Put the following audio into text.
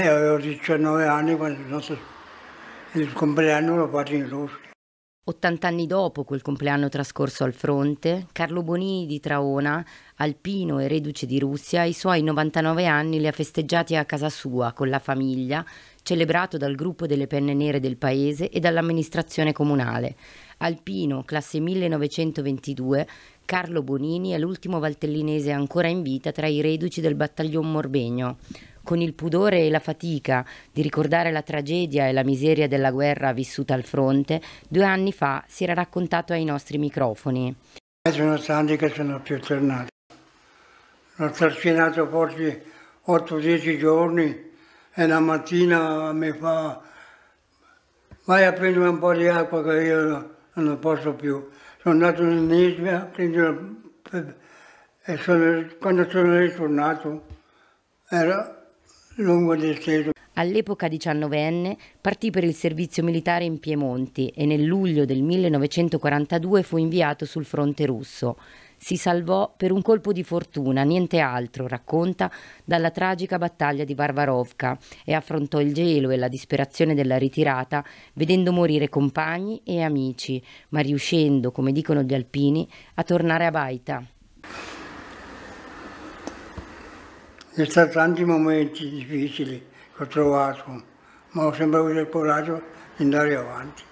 E eh, avevo 19 anni quando il, compleanno lo fatto in luce. 80 anni dopo quel compleanno trascorso al fronte, Carlo Bonini di Traona, alpino e reduce di Russia, i suoi 99 anni li ha festeggiati a casa sua con la famiglia, celebrato dal gruppo delle penne nere del paese e dall'amministrazione comunale. Alpino, classe 1922, Carlo Bonini è l'ultimo valtellinese ancora in vita tra i reduci del battaglion Morbegno con il pudore e la fatica di ricordare la tragedia e la miseria della guerra vissuta al fronte, due anni fa si era raccontato ai nostri microfoni. Sono tanti che sono più tornati. Sono trascinato forse 8-10 giorni e la mattina mi fa vai a prendere un po' di acqua che io non posso più. Sono andato in Nisbia a prendere e sono, quando sono ritornato era lungo del Serio. All'epoca diciannovenne partì per il servizio militare in Piemonte e nel luglio del 1942 fu inviato sul fronte russo. Si salvò per un colpo di fortuna, niente altro, racconta, dalla tragica battaglia di Barbarovka e affrontò il gelo e la disperazione della ritirata vedendo morire compagni e amici, ma riuscendo, come dicono gli alpini, a tornare a Baita. Ci sono stati tanti momenti difficili che ho trovato, ma ho sempre avuto il coraggio di andare avanti.